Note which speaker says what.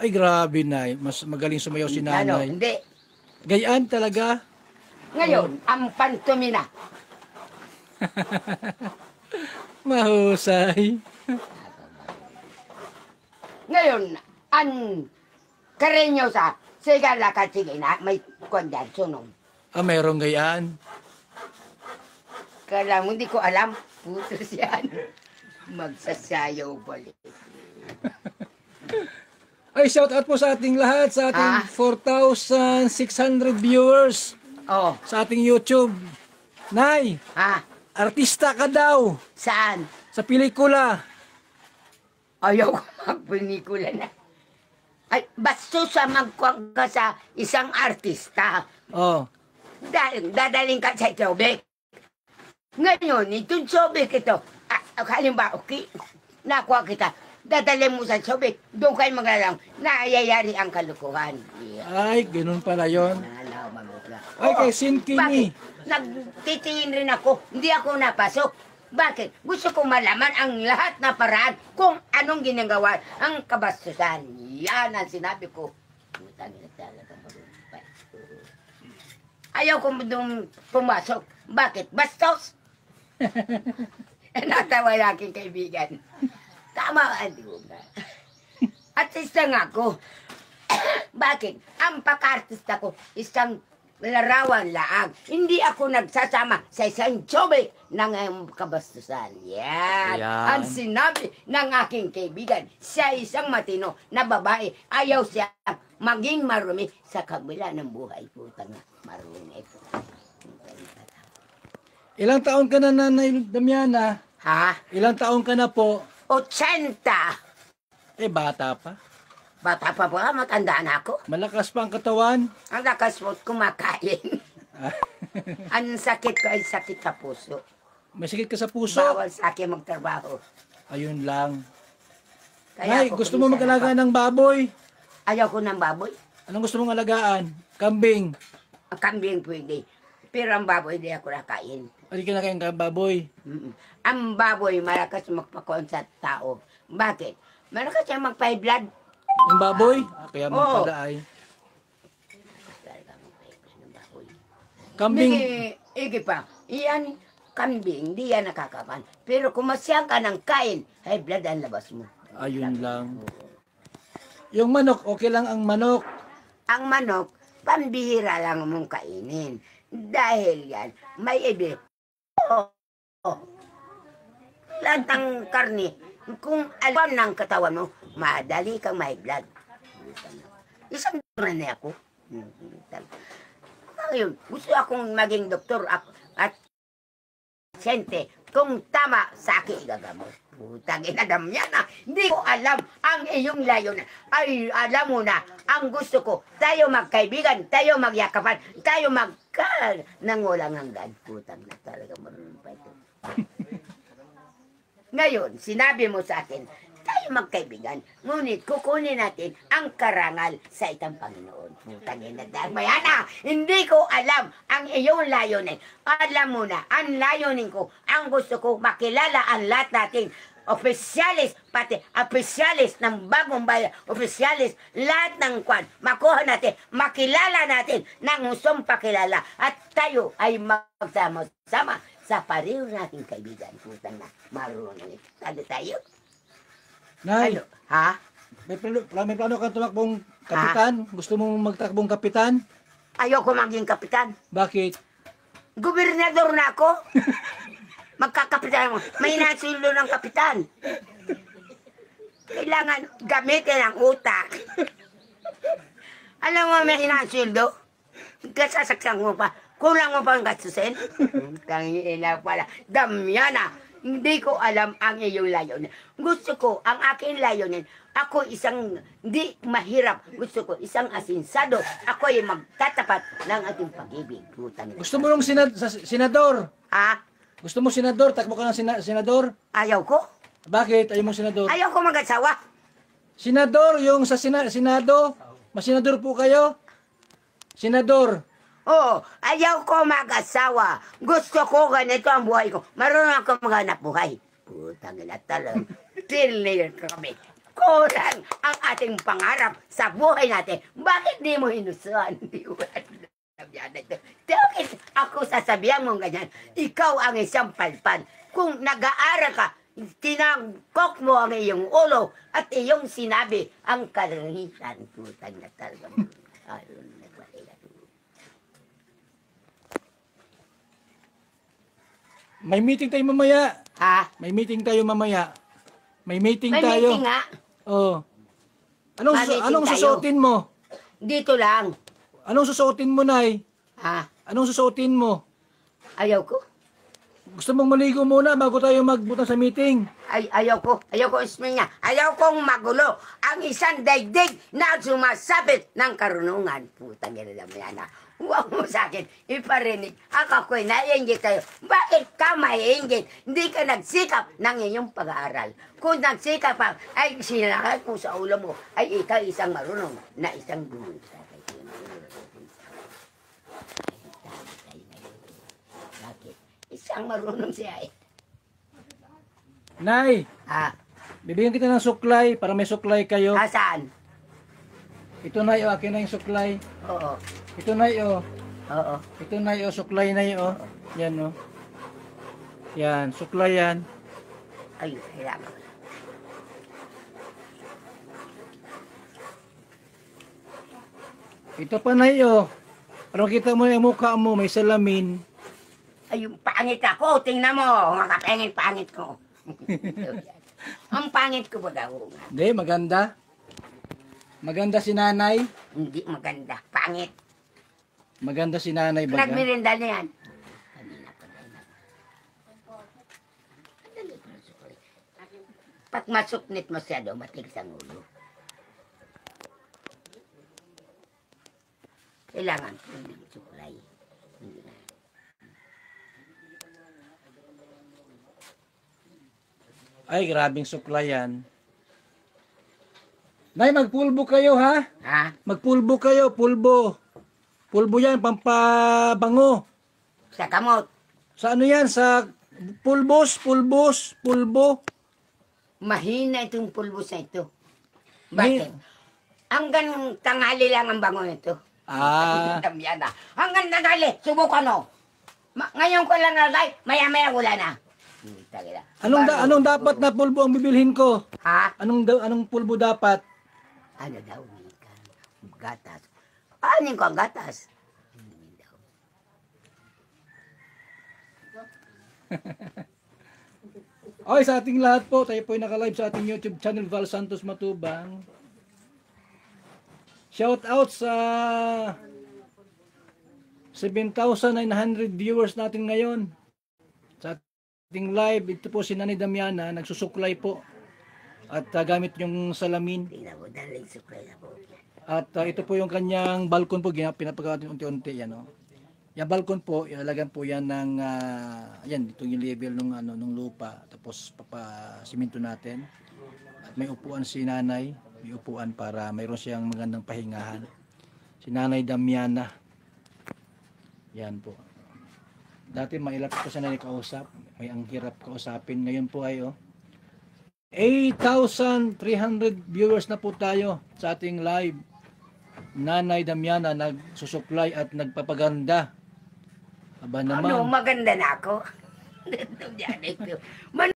Speaker 1: Ay, grabe, na. Mas magaling sumayaw si Ano, nanay. hindi. Gayaan talaga. Ngayon,
Speaker 2: ang pantomina.
Speaker 1: Mahusay.
Speaker 2: Ngayon, ang kareño sa sigala ka sige na may kondyan
Speaker 1: sunog. Ah, mayroong gayaan.
Speaker 2: Kala mo, hindi ko alam. Putos yan. Magsasayaw balik.
Speaker 1: Ay, shout out po sa ating lahat, sa ating Ah. 4,600 viewers Oh, sa ating YouTube. Nay, ha? Ah. artista ka daw Saan? sa pelikula. Ayaw ko magpelikula na.
Speaker 2: Ay, basta sa magkuhang ka sa isang artista. Oh, Dahil dadaling ka sa tubig. Ngayon, itong tubig ito. Ah, ah, halimbawa, okay, nakuha kita dadalhin mo sa sobek, doon kayo maglalang, naayayari ang kalukuhan.
Speaker 1: Yeah. Ay, ganun pala yon. Nalaw, mamutla. Ay, kay oh, Sinkini. Bakit?
Speaker 2: Nagtitingin rin ako, hindi ako napasok. Bakit? Gusto ko malaman ang lahat na paraan kung anong ginagawa ang kabastusan. Yan ang sinabi ko. Ayaw kong pumasok. Bakit? Bastos? Natawa yung aking kaibigan. Tama ka, di ba? Artista nga ako. Bakit? Ang pakartista ko, isang larawan laang. Hindi ako nagsasama sa isang jobe eh, ng um, kabastusan. Yan. Yan. Ang sinabi ng aking kaibigan, siya isang matino na babae. Ayaw siya maging marumi sa kabila ng buhay. Puta
Speaker 1: marumi ito. Ilang taon ka na, Nanay Damiana? Ha? Ilang taon ka na po? 80! Eh, bata pa.
Speaker 2: Bata pa ba? Matanda na ako. Malakas pa ang katawan. Ang lakas mo kumakain. ang sakit ko ay sakit sa puso. May sakit ka sa puso? Bawal sa akin magtrabaho. Ayun lang.
Speaker 1: Kaya Nay, gusto mo mag ng baboy?
Speaker 2: Ayaw ko ng baboy.
Speaker 1: Anong gusto mong alagaan? Kambing. Ang
Speaker 2: kambing pwede. Pero ang baboy di ako nakain. Hindi ka nakain ka baboy. Mm-mm. Ang baboy malakas magpakon sa tao. Bakit? Malakas siya magpa-blood. Ang baboy? Ah, kaya Oo.
Speaker 1: magpadaay. Talaga Kambing. Hindi,
Speaker 2: Igi pa. Iyan, kambing, di yan nakakapan. Pero kumasya ka ng kain, ay blood ang labas mo.
Speaker 1: Ayun lang.
Speaker 2: Yung manok, okay lang ang manok. Ang manok, pambihira lang mong kainin. Dahil yan, may ibi. Oo. Oh, oh. Lahat ng karne. Kung alam ng katawan mo, madali kang may blood. Isang doktor na ako. Ngayon, gusto akong maging doktor at pasyente kung tama sa akin igagamot. Putang inadam niya na. Hindi ko alam ang iyong layo na. Ay, alam mo na, ang gusto ko, tayo magkaibigan, tayo magyakapan, tayo mag Kag, nang walang hanggan, putang na talaga marunong pa ito. Ngayon, sinabi mo sa akin, tayo magkaibigan, ngunit kukunin natin ang karangal sa itang Panginoon. Putang ina, mayana, hindi ko alam ang iyong layunin. Alam mo na, ang layunin ko, ang gusto ko, makilala ang lahat natin opisyalis, pati opisyalis ng bagong bayan, opisyalis, lahat ng kwan, makuha natin, makilala natin ng usong pakilala at tayo ay magsama-sama sa pareho nating kaibigan. Putang na, marunong ito. Ano tayo?
Speaker 1: Nay, ano? Ha? May plano, may plano kang tumakbong kapitan? Ha? Gusto mong magtakbong kapitan? Ayoko maging kapitan. Bakit? Gobernador na ako. magkakapitan. mo.
Speaker 2: ang sweldo ng kapitan. Kailangan gamitin ang utak. Alam mo, mahina ang sweldo. Kasasaksan mo pa. Kulang mo pa ang gastusin. Tangina pala. Damiana. Hindi ko alam ang iyong layunin. Gusto ko, ang aking layunin, ako isang, hindi mahirap, gusto ko, isang asinsado, ako ay magtatapat ng ating
Speaker 1: pag-ibig. Gusto mo nung senad, senador? Ha? Gusto mo senador? Takbo ka ng sena- senador? Ayaw ko. Bakit? Ayaw mo senador? Ayaw ko mag-asawa. Senador, yung sa sena- senado, masenador po kayo? Senador. Oo,
Speaker 2: ayaw ko mag-asawa. Gusto ko ganito ang buhay ko. Marunong ako maghanap buhay. Putang ina talagang tinilir kami. Kulang ang ating pangarap sa buhay natin. Bakit di mo hinusuan? Di ba? sasabihan na ito. Bakit ako sasabihan mong ganyan? Ikaw ang isang palpan. Kung nag-aaral ka, tinangkok mo ang iyong ulo at iyong sinabi ang karanisan putang na talaga. Ayun na
Speaker 1: May meeting tayo mamaya. Ha? May meeting tayo mamaya. May meeting May tayo. May meeting nga. Oo. Oh.
Speaker 2: Anong, anong susutin
Speaker 1: mo? Dito lang. Anong susuotin mo, Nay? Ha? Anong susuotin mo? Ayaw ko. Gusto mong maligo muna bago tayo magbuta sa meeting. Ay, ayaw ko. Ayaw ko ismin Ayaw kong magulo. Ang isang
Speaker 2: daigdig na sumasabit ng karunungan. Puta, ina mo yan Huwag mo sa akin iparinig. Ako ako'y naiingit tayo. Bakit ka maiingit? Hindi ka nagsikap ng inyong pag-aaral. Kung nagsikap pa, ay sinakay ko sa ulo mo, ay ikaw isang marunong na isang dumunta. Siyang marunong siya eh.
Speaker 1: Nay, Ah, bibigyan kita ng suklay para may suklay kayo. asan? Ah, Ito na oh, akin na yung suklay. Oo, Ito na oh. oo. Ito na oh, suklay na oh. Yan, oh. Yan, suklay yan. Ay, hirap. Ito pa na oh. Para makita mo yung mukha mo, may salamin.
Speaker 2: Ay, yung pangit ako. Tingnan mo. Makapengin pangit
Speaker 1: ko.
Speaker 2: Ang pangit ko ba daw?
Speaker 1: Hindi, maganda. Maganda si nanay. Hindi maganda. Pangit. Maganda si nanay ba? Nagmirinda na yan.
Speaker 2: Pag masuknit masyado, matig sa ulo. Kailangan po ng suklay. Hindi na.
Speaker 1: Ay, grabing sukla yan. Nay, magpulbo kayo ha? Ha? Magpulbo kayo, pulbo. Pulbo yan, pampabango. Sa kamot. Sa ano yan? Sa pulbos, pulbos,
Speaker 2: pulbo. Mahina itong pulbos na ito. Bakit? May... Hanggang tanghali lang ang bango nito. Ah. Ang Hanggang tanghali, subukan o. Ma- ngayon ko lang na, maya-maya wala na.
Speaker 1: Anong da, anong dapat na pulbo ang bibilhin ko? Ha? Anong da, anong pulbo dapat?
Speaker 2: Ano daw ikan? Gatas.
Speaker 1: Anin ko ang gatas? Oy, sa ating lahat po, tayo po ay naka-live sa ating YouTube channel Val Santos Matubang. Shout out sa 7,900 viewers natin ngayon. Ding live, ito po si Nanay Damiana, nagsusuklay po at uh, gamit yung salamin. At uh, ito po yung kanyang balkon po, pinapagawa unti-unti yan. Oh. Yung balkon po, ilalagyan po yan ng, uh, yan, ito yung level ng, ano, ng lupa. Tapos papasiminto natin. At may upuan si nanay, may upuan para mayroon siyang magandang pahingahan. Si nanay Damiana. Yan po. Dati mailapit ko sa nanay kausap. Ay, ang hirap kausapin. Ngayon po ay, oh, 8,300 viewers na po tayo sa ating live. Nanay Damiana nagsusuklay at nagpapaganda. Aba naman. Ano, maganda
Speaker 2: na ako. Man